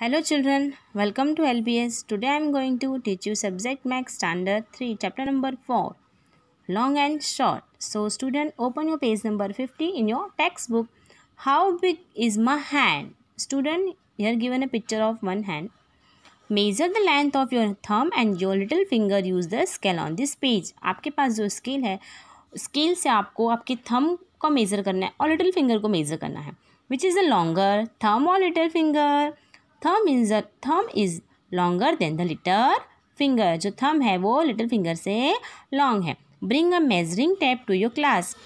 Hello children welcome to L B S today I am going to teach you subject maths standard three chapter number four long and short so student open your page number fifty in your textbook how big is my hand student you're given a picture of one hand measure the length of your thumb and your little finger use the scale on this page आपके पास जो scale है scale से आपको आपके थम को major करना है और लिटिल फिंगर को मेजर करना है which is a longer thumb और little finger thumb is thumb is longer than the little finger जो थम है वो लिटिल फिंगर से लॉन्ग है bring a measuring tape to your class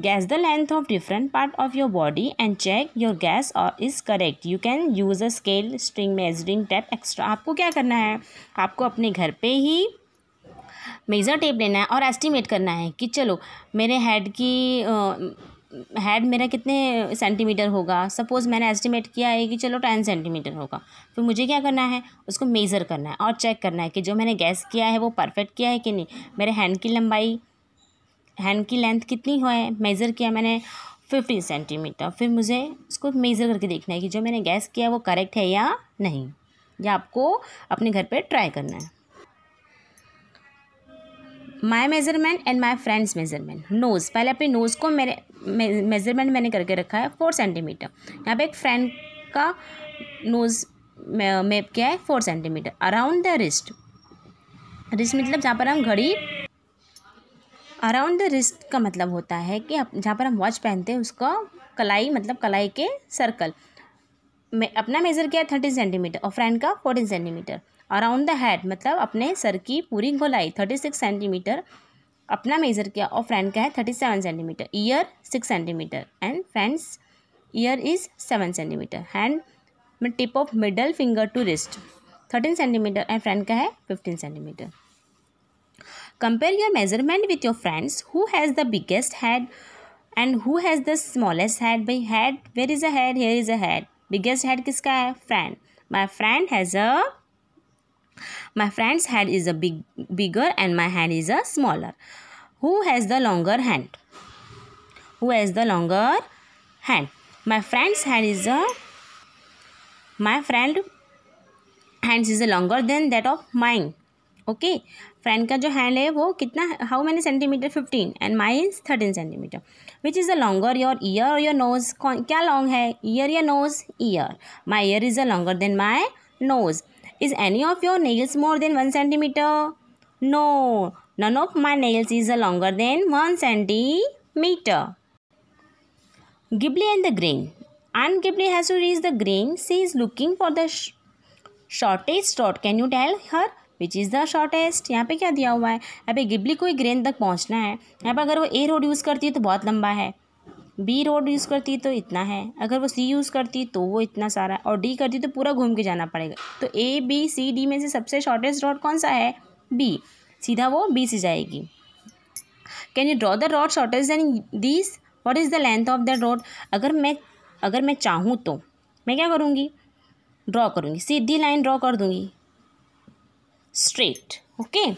guess the length of different part of your body and check your guess और is correct you can use a scale string measuring tape extra आपको क्या करना है आपको अपने घर पे ही measure tape लेना है और एस्टिमेट करना है कि चलो मेरे हेड की हेड मेरा कितने सेंटीमीटर होगा सपोज़ मैंने एस्टिमेट किया है कि चलो टेन सेंटीमीटर होगा फिर मुझे क्या करना है उसको मेज़र करना है और चेक करना है कि जो मैंने गैस किया है वो परफेक्ट किया है कि नहीं मेरे हैंड की लंबाई हैंड की लेंथ कितनी है मेज़र किया मैंने फिफ्टी सेंटीमीटर फिर मुझे उसको मेज़र करके देखना है कि जो मैंने गैस किया वो करेक्ट है या नहीं या आपको अपने घर पर ट्राई करना है my measurement and my friend's measurement nose पहले अपने नोज़ को मेरे मेज़रमेंट मैंने करके रखा है फोर सेंटीमीटर यहाँ पे एक फ्रेंड का नोज़ मेप किया है four centimetre around the wrist wrist मतलब जहाँ पर हम घड़ी अराउंड द रिस्ट का मतलब होता है कि जहाँ पर हम वॉच पहनते हैं उसका कलाई मतलब कलाई के सर्कल मैं अपना मेज़र किया है थर्टीन सेंटीमीटर और फ्रेंड का fourteen centimetre around the head मतलब अपने सर की पूरी गोलाई थर्टी सिक्स सेंटीमीटर अपना मेजर किया और फ्रेंड का है thirty seven centimetre ear six centimetre and friend's ear is seven centimetre hand tip of middle finger to wrist thirteen centimetre and friend का है fifteen centimetre compare your measurement with your friends who has the biggest head and who has the smallest head by head where is a hair is a head biggest head किसका है friend my friend has a My friend's hand is a big bigger and my hand is a smaller. Who has the longer hand? Who has the longer hand? My friend's hand is a my friend hand is a longer than that of mine. Okay. Friend ka jo hand hai wo kitna how many centimeter 15 and mine is 13 centimeter. Which is the longer your ear or your nose? Kya long hai? Ear your nose? Ear. My ear is a longer than my nose. Is any of your nails more than one centimetre no none of my nails is a longer than one centimetre Gibli and the green and Gibli has to reach the green sea is looking for the shortest shot can you tell her which is the shortest यहाँ पे क्या दिया हुआ है यहाँ पे Ghibli को ही grain तक पहुँचना है यहाँ पर अगर वो ए रोड यूज़ करती है तो बहुत लंबा है बी रोड यूज़ करती है तो इतना है अगर वो सी यूज़ करती तो वो इतना सारा और डी करती तो पूरा घूम के जाना पड़ेगा तो ए बी सी डी में से सबसे शॉर्टेस्ट रोड कौन सा है बी सीधा वो बी से जाएगी can you draw the road shortest than this what is the length of that road अगर मैं अगर मैं चाहूँ तो मैं क्या करूँगी ड्रॉ करूँगी सीधी लाइन ड्रॉ कर दूँगी straight okay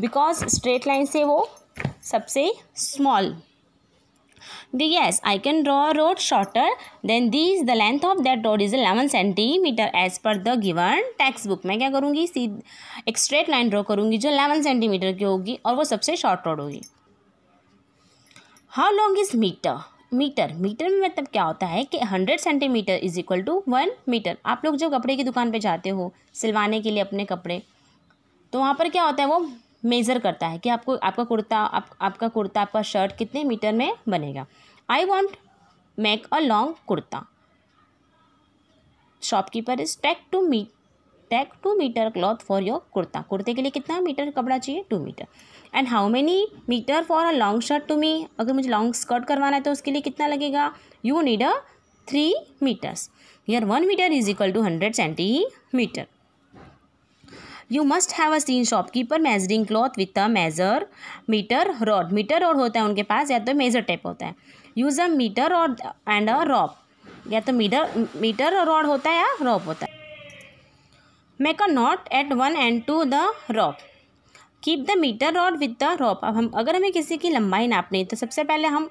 because straight line से वो सबसे small The, yes, I can draw a road shorter then this The length of that road is 11 centimeter as per the given textbook. मैं क्या करूँगी सी एक straight line draw करूँगी जो 11 centimetre की होगी और वो सबसे short road होगी how long is meter metre metre में मतलब क्या होता है कि hundred centimetre is equal to one metre आप लोग जब कपड़े की दुकान पे जाते हो सिलवाने के लिए अपने कपड़े तो वहाँ पर क्या होता है वो मेज़र करता है कि आपको आपका कुर्ता आप, आपका कुर्ता आपका शर्ट कितने मीटर में बनेगा I want make a long kurta shopkeeper is take to me take two metre cloth for your kurta कुर्ते के लिए कितना मीटर कपड़ा चाहिए two metre and how many metre for a long shirt to me अगर मुझे लॉन्ग स्कर्ट करवाना है तो उसके लिए कितना लगेगा you need a three metres yeah one metre is equal to hundred centimetre you must have a seen shopkeeper measuring cloth with a measure metre rod metre और होता है उनके पास या तो मेजर टेप होता है यूज़ अ मीटर और and a rope या तो मीटर मीटर रॉड होता है या रॉप होता है make a knot at one and two the rope keep the metre rod with the rope अब हम अगर हमें किसी की लंबाई नापनी है तो सबसे पहले हम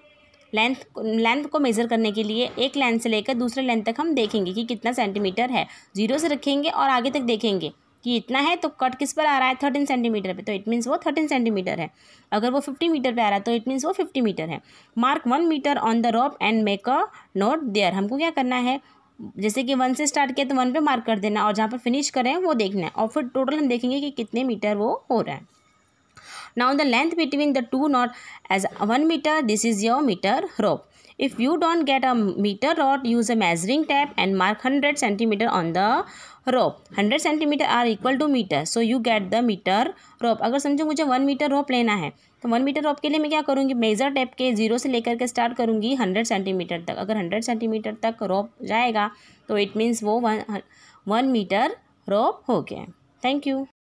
लेंथ लेंथ को मेज़र करने के लिए एक लेंथ से लेकर दूसरे लेंथ तक हम देखेंगे कि कितना सेंटीमीटर है जीरो से रखेंगे और आगे तक देखेंगे कि इतना है तो कट किस पर आ रहा है थर्टीन सेंटीमीटर पे तो इट मीन्स वो थर्टीन सेंटीमीटर है अगर वो फिफ्टी मीटर पे आ रहा है तो इट मीन्स वो फिफ्टी मीटर है mark one metre on the rope and make a note there हमको क्या करना है जैसे कि वन से स्टार्ट किया तो वन पे मार्क कर देना और जहाँ पर फिनिश करें वो देखना है और फिर टोटल हम देखेंगे कि कितने मीटर वो हो रहा है now the length between the two knot as one metre this is your metre rope if you don't get a meter rod use a measuring tape and mark 100 centimetre on the rope 100 centimetre are equal to metre so you get the metre rope अगर समझो मुझे one metre रोप लेना है तो one metre रोप के लिए मैं क्या करूँगी मेजर टेप के जीरो से लेकर के स्टार्ट करूँगी हंड्रेड सेंटीमीटर तक अगर हंड्रेड सेंटीमीटर तक रोप जाएगा तो इट मीन्स वो वन वन मीटर रोप हो गया थैंक यू